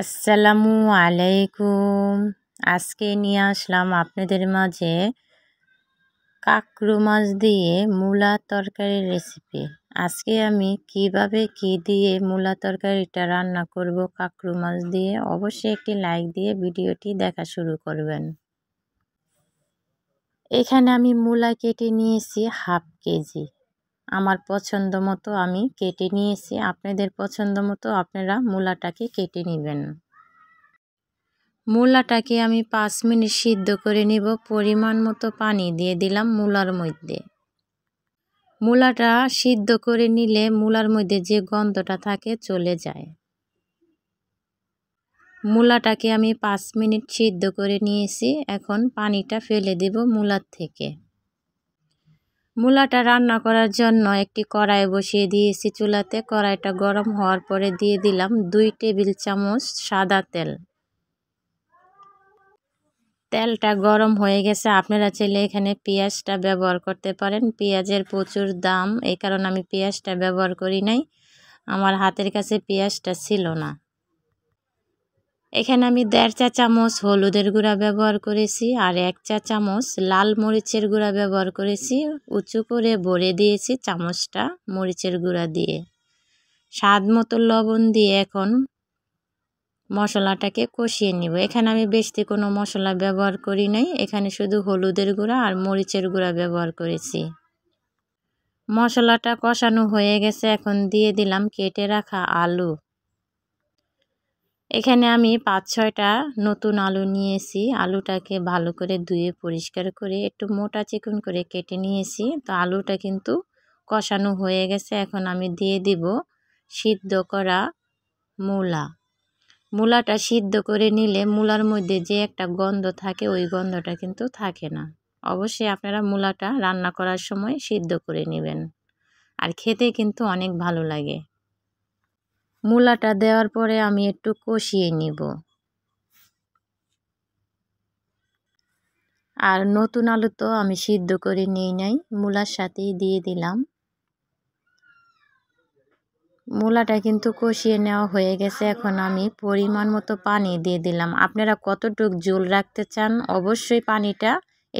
আসসালামু আলাইকুম আজকে নিয়ে আসলাম আপনাদের মাঝে কাকরু মাছ দিয়ে মূলা তরকারির রেসিপি আজকে আমি কিভাবে কি দিয়ে মূলা তরকারিটা রান্না করব কাকরু মাছ দিয়ে অবশ্যই একটি লাইক দিয়ে ভিডিওটি দেখা শুরু করবেন এখানে আমি মূলা কেটে নিয়েছি হাফ কেজি আমার পছন্দ মতো আমি কেটে নিয়েছি আপনাদের পছন্দ মতো আপনারা মূলাটাকে কেটে নেবেন মূলাটাকে আমি পাঁচ মিনিট সিদ্ধ করে নিব পরিমাণ মতো পানি দিয়ে দিলাম মূলার মধ্যে মূলাটা সিদ্ধ করে নিলে মূলার মধ্যে যে গন্ধটা থাকে চলে যায় মূলাটাকে আমি পাঁচ মিনিট সিদ্ধ করে নিয়েছি এখন পানিটা ফেলে দেব মূলার থেকে মূলাটা রান্না করার জন্য একটি কড়াই বসিয়ে দিয়েছি চুলাতে কড়াইটা গরম হওয়ার পরে দিয়ে দিলাম দুই টেবিল চামচ সাদা তেল তেলটা গরম হয়ে গেছে আপনারা চাইলে এখানে পেঁয়াজটা ব্যবহার করতে পারেন পেঁয়াজের প্রচুর দাম এই কারণে আমি পেঁয়াজটা ব্যবহার করি নাই আমার হাতের কাছে পেঁয়াজটা ছিল না এখানে আমি দেড় চা চামচ হলুদের গুঁড়া ব্যবহার করেছি আর এক চা চামচ লাল মরিচের গুঁড়া ব্যবহার করেছি উঁচু করে ভরে দিয়েছি চামচটা মরিচের গুঁড়া দিয়ে স্বাদ মতো লবণ দিয়ে এখন মশলাটাকে কষিয়ে নিব এখানে আমি বেশি কোনো মশলা ব্যবহার করি নাই এখানে শুধু হলুদের গুঁড়া আর মরিচের গুঁড়া ব্যবহার করেছি মশলাটা কষানো হয়ে গেছে এখন দিয়ে দিলাম কেটে রাখা আলু এখানে আমি পাঁচ ছয়টা নতুন আলু নিয়েছি আলুটাকে ভালো করে ধুয়ে পরিষ্কার করে একটু মোটা চিকন করে কেটে নিয়েছি তো আলুটা কিন্তু কষানো হয়ে গেছে এখন আমি দিয়ে দিব সিদ্ধ করা মূলা মূলাটা সিদ্ধ করে নিলে মূলার মধ্যে যে একটা গন্ধ থাকে ওই গন্ধটা কিন্তু থাকে না অবশ্যই আপনারা মূলাটা রান্না করার সময় সিদ্ধ করে নেবেন আর খেতে কিন্তু অনেক ভালো লাগে মূলাটা দেওয়ার পরে আমি একটু কষিয়ে নিব আর নতুন আলু তো আমি সিদ্ধ করে নিই নাই মূলার সাথেই দিয়ে দিলাম মূলাটা কিন্তু কষিয়ে নেওয়া হয়ে গেছে এখন আমি পরিমাণ মতো পানি দিয়ে দিলাম আপনারা কতটুক জল রাখতে চান অবশ্যই পানিটা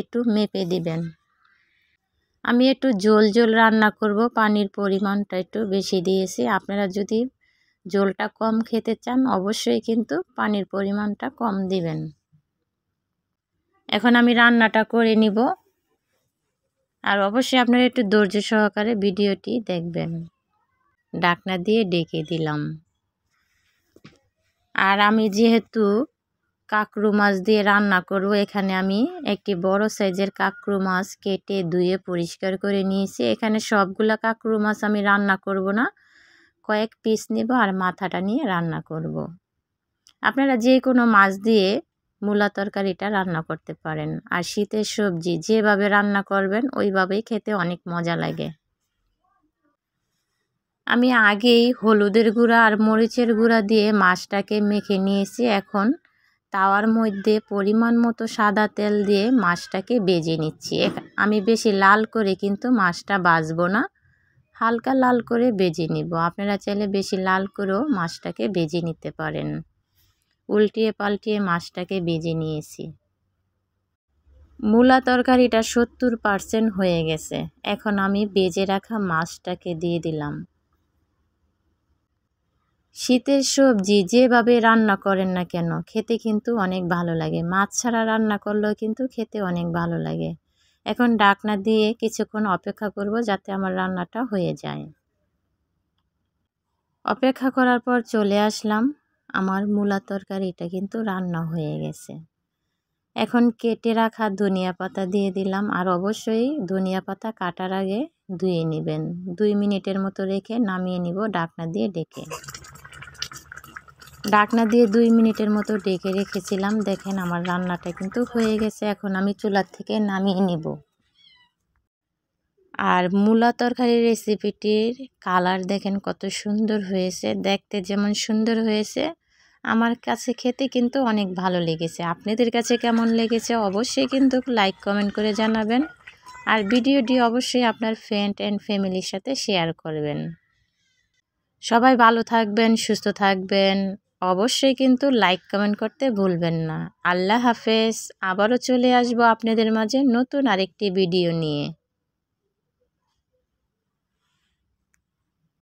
একটু মেপে দিবেন আমি একটু জল জল রান্না করব পানির পরিমাণটা একটু বেশি দিয়েছি আপনারা যদি ঝোলটা কম খেতে চান অবশ্যই কিন্তু পানির পরিমাণটা কম দিবেন এখন আমি রান্নাটা করে নিব আর অবশ্যই আপনারা একটু ধৈর্য সহকারে ভিডিওটি দেখবেন ডাকনা দিয়ে ডেকে দিলাম আর আমি যেহেতু কাকরু মাছ দিয়ে রান্না করব এখানে আমি একটি বড় সাইজের কাকরু মাছ কেটে ধুয়ে পরিষ্কার করে নিয়েছি এখানে সবগুলা কাকরু মাছ আমি রান্না করব না কয়েক পিস নেব আর মাথাটা নিয়ে রান্না করব। আপনারা যে কোনো মাছ দিয়ে মূলা তরকারিটা রান্না করতে পারেন আর শীতের সবজি যেভাবে রান্না করবেন ওইভাবেই খেতে অনেক মজা লাগে আমি আগেই হলুদের গুঁড়া আর মরিচের গুঁড়া দিয়ে মাছটাকে মেখে নিয়েছি এখন তাওয়ার মধ্যে পরিমাণ মতো সাদা তেল দিয়ে মাছটাকে বেজে নিচ্ছি আমি বেশি লাল করে কিন্তু মাছটা বাজবো না হালকা লাল করে বেজে নিব আপনারা চাইলে বেশি লাল করেও মাছটাকে বেজে নিতে পারেন উল্টিয়ে পাল্টিয়ে মাছটাকে বেজে নিয়েছি মূলা তরকারিটা সত্তর পারসেন্ট হয়ে গেছে এখন আমি বেজে রাখা মাছটাকে দিয়ে দিলাম শীতের সবজি যেভাবে রান্না করেন না কেন খেতে কিন্তু অনেক ভালো লাগে মাছ ছাড়া রান্না করলেও কিন্তু খেতে অনেক ভালো লাগে এখন ডাকনা দিয়ে কিছুক্ষণ অপেক্ষা করব যাতে আমার রান্নাটা হয়ে যায় অপেক্ষা করার পর চলে আসলাম আমার মূলা তরকারিটা কিন্তু রান্না হয়ে গেছে এখন কেটে রাখা ধনিয়া পাতা দিয়ে দিলাম আর অবশ্যই ধনিয়া পাতা কাটার আগে ধুয়ে নেবেন দুই মিনিটের মতো রেখে নামিয়ে নিব ডাকনা দিয়ে ডেকে ডাকনা দিয়ে দুই মিনিটের মতো ডেকে রেখেছিলাম দেখেন আমার রান্নাটা কিন্তু হয়ে গেছে এখন আমি চুলার থেকে নামিয়ে নিব আর মূলা তরকারি রেসিপিটির কালার দেখেন কত সুন্দর হয়েছে দেখতে যেমন সুন্দর হয়েছে আমার কাছে খেতে কিন্তু অনেক ভালো লেগেছে আপনাদের কাছে কেমন লেগেছে অবশ্যই কিন্তু লাইক কমেন্ট করে জানাবেন আর ভিডিওটি অবশ্যই আপনার ফ্রেন্ড অ্যান্ড ফ্যামিলির সাথে শেয়ার করবেন সবাই ভালো থাকবেন সুস্থ থাকবেন অবশ্যই কিন্তু লাইক কমেন্ট করতে ভুলবেন না আল্লাহ হাফেজ আবারও চলে আসবো আপনাদের মাঝে নতুন আরেকটি ভিডিও নিয়ে